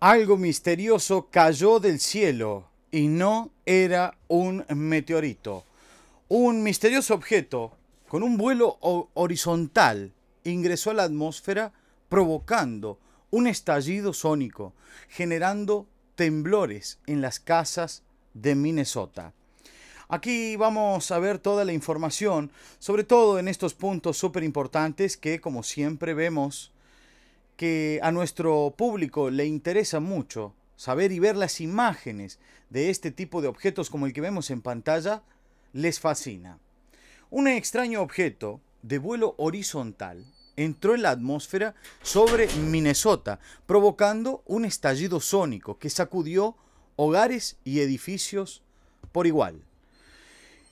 Algo misterioso cayó del cielo y no era un meteorito. Un misterioso objeto con un vuelo horizontal ingresó a la atmósfera provocando un estallido sónico, generando temblores en las casas de Minnesota. Aquí vamos a ver toda la información, sobre todo en estos puntos súper importantes que como siempre vemos que a nuestro público le interesa mucho saber y ver las imágenes de este tipo de objetos como el que vemos en pantalla, les fascina. Un extraño objeto de vuelo horizontal entró en la atmósfera sobre Minnesota, provocando un estallido sónico que sacudió hogares y edificios por igual.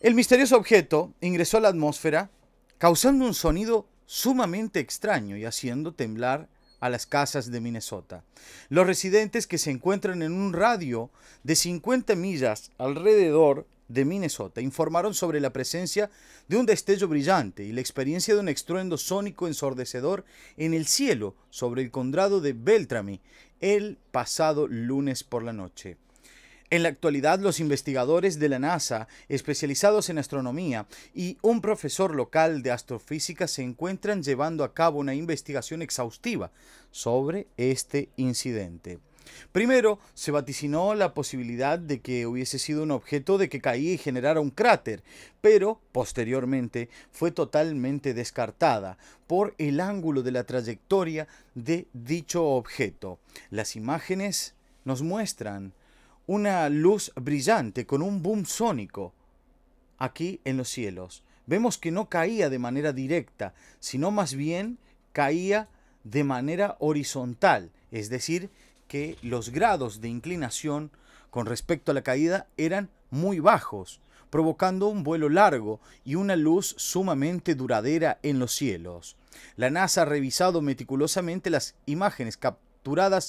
El misterioso objeto ingresó a la atmósfera causando un sonido sumamente extraño y haciendo temblar a las casas de Minnesota. Los residentes que se encuentran en un radio de 50 millas alrededor de Minnesota informaron sobre la presencia de un destello brillante y la experiencia de un estruendo sónico ensordecedor en el cielo sobre el condado de Beltrami el pasado lunes por la noche. En la actualidad, los investigadores de la NASA, especializados en astronomía, y un profesor local de astrofísica se encuentran llevando a cabo una investigación exhaustiva sobre este incidente. Primero, se vaticinó la posibilidad de que hubiese sido un objeto de que caía y generara un cráter, pero posteriormente fue totalmente descartada por el ángulo de la trayectoria de dicho objeto. Las imágenes nos muestran una luz brillante, con un boom sónico, aquí en los cielos. Vemos que no caía de manera directa, sino más bien caía de manera horizontal, es decir, que los grados de inclinación con respecto a la caída eran muy bajos, provocando un vuelo largo y una luz sumamente duradera en los cielos. La NASA ha revisado meticulosamente las imágenes captadas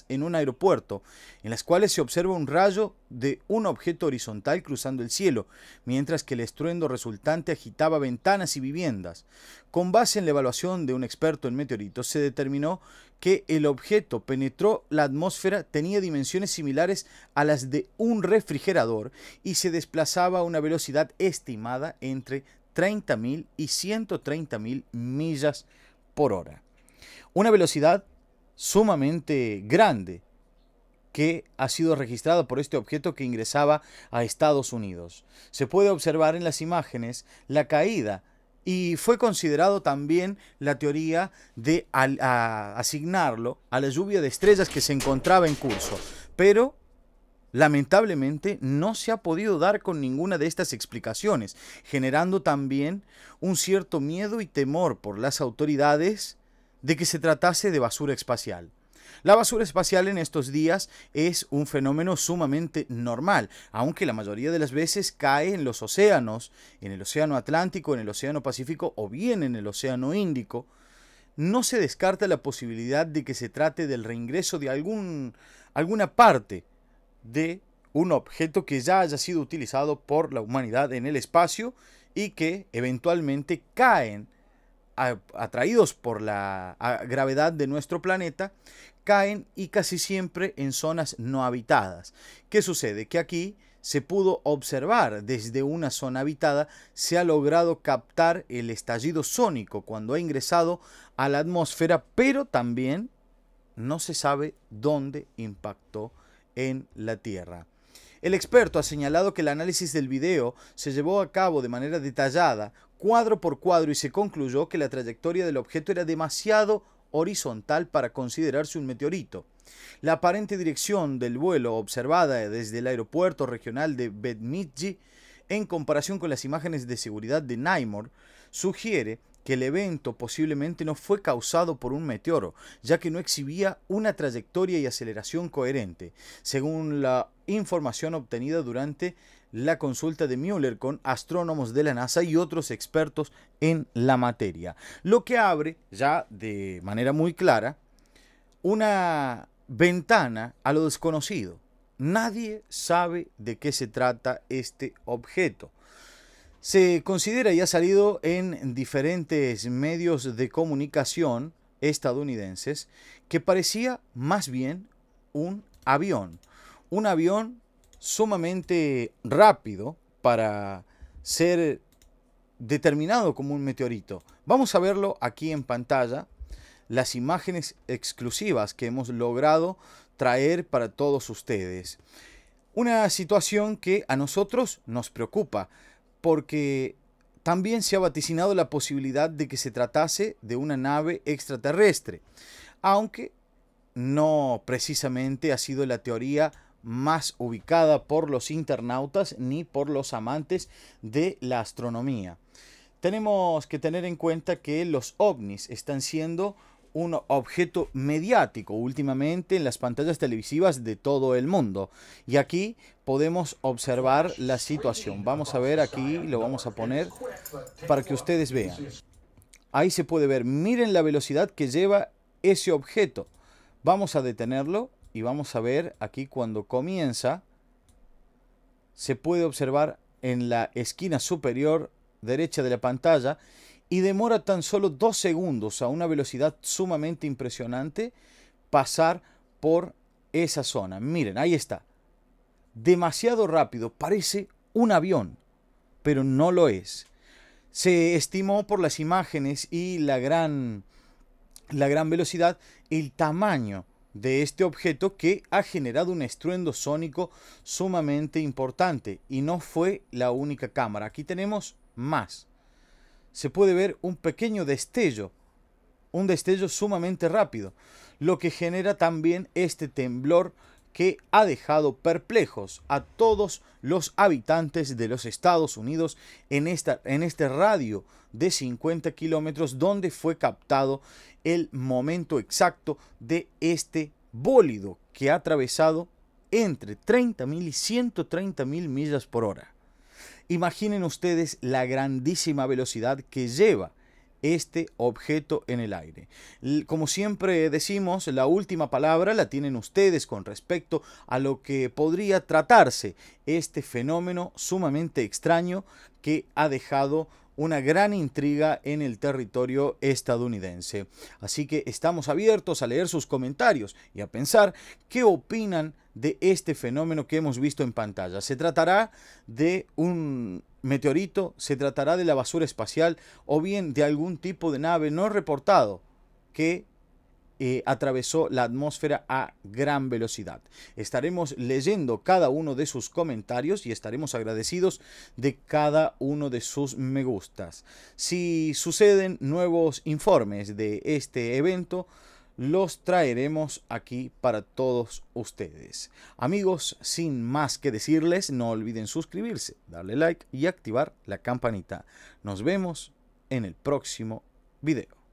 en un aeropuerto, en las cuales se observa un rayo de un objeto horizontal cruzando el cielo, mientras que el estruendo resultante agitaba ventanas y viviendas. Con base en la evaluación de un experto en meteoritos, se determinó que el objeto penetró la atmósfera, tenía dimensiones similares a las de un refrigerador y se desplazaba a una velocidad estimada entre 30.000 y 130.000 millas por hora. Una velocidad sumamente grande que ha sido registrado por este objeto que ingresaba a Estados Unidos. Se puede observar en las imágenes la caída y fue considerado también la teoría de asignarlo a la lluvia de estrellas que se encontraba en curso. Pero lamentablemente no se ha podido dar con ninguna de estas explicaciones, generando también un cierto miedo y temor por las autoridades de que se tratase de basura espacial. La basura espacial en estos días es un fenómeno sumamente normal, aunque la mayoría de las veces cae en los océanos, en el Océano Atlántico, en el Océano Pacífico o bien en el Océano Índico, no se descarta la posibilidad de que se trate del reingreso de alguna parte de un objeto que ya haya sido utilizado por la humanidad en el espacio y que eventualmente caen atraídos por la gravedad de nuestro planeta, caen y casi siempre en zonas no habitadas. ¿Qué sucede? Que aquí se pudo observar desde una zona habitada, se ha logrado captar el estallido sónico cuando ha ingresado a la atmósfera, pero también no se sabe dónde impactó en la Tierra. El experto ha señalado que el análisis del video se llevó a cabo de manera detallada cuadro por cuadro y se concluyó que la trayectoria del objeto era demasiado horizontal para considerarse un meteorito. La aparente dirección del vuelo observada desde el aeropuerto regional de Bedmitji en comparación con las imágenes de seguridad de Naimor, sugiere que el evento posiblemente no fue causado por un meteoro, ya que no exhibía una trayectoria y aceleración coherente, según la información obtenida durante la consulta de Mueller con astrónomos de la NASA y otros expertos en la materia, lo que abre ya de manera muy clara una ventana a lo desconocido Nadie sabe de qué se trata este objeto. Se considera y ha salido en diferentes medios de comunicación estadounidenses que parecía más bien un avión. Un avión sumamente rápido para ser determinado como un meteorito. Vamos a verlo aquí en pantalla, las imágenes exclusivas que hemos logrado traer para todos ustedes. Una situación que a nosotros nos preocupa, porque también se ha vaticinado la posibilidad de que se tratase de una nave extraterrestre, aunque no precisamente ha sido la teoría más ubicada por los internautas ni por los amantes de la astronomía. Tenemos que tener en cuenta que los ovnis están siendo un objeto mediático últimamente en las pantallas televisivas de todo el mundo. Y aquí podemos observar la situación. Vamos a ver aquí, lo vamos a poner para que ustedes vean. Ahí se puede ver, miren la velocidad que lleva ese objeto. Vamos a detenerlo y vamos a ver aquí cuando comienza. Se puede observar en la esquina superior derecha de la pantalla y demora tan solo dos segundos a una velocidad sumamente impresionante pasar por esa zona. Miren, ahí está. Demasiado rápido, parece un avión, pero no lo es. Se estimó por las imágenes y la gran, la gran velocidad el tamaño de este objeto que ha generado un estruendo sónico sumamente importante. Y no fue la única cámara. Aquí tenemos más se puede ver un pequeño destello, un destello sumamente rápido, lo que genera también este temblor que ha dejado perplejos a todos los habitantes de los Estados Unidos en, esta, en este radio de 50 kilómetros donde fue captado el momento exacto de este bólido que ha atravesado entre 30.000 y 130.000 millas por hora. Imaginen ustedes la grandísima velocidad que lleva este objeto en el aire. Como siempre decimos, la última palabra la tienen ustedes con respecto a lo que podría tratarse este fenómeno sumamente extraño que ha dejado una gran intriga en el territorio estadounidense. Así que estamos abiertos a leer sus comentarios y a pensar qué opinan de este fenómeno que hemos visto en pantalla. ¿Se tratará de un meteorito? ¿Se tratará de la basura espacial? ¿O bien de algún tipo de nave no reportado que eh, atravesó la atmósfera a gran velocidad. Estaremos leyendo cada uno de sus comentarios y estaremos agradecidos de cada uno de sus me gustas. Si suceden nuevos informes de este evento, los traeremos aquí para todos ustedes. Amigos, sin más que decirles, no olviden suscribirse, darle like y activar la campanita. Nos vemos en el próximo video.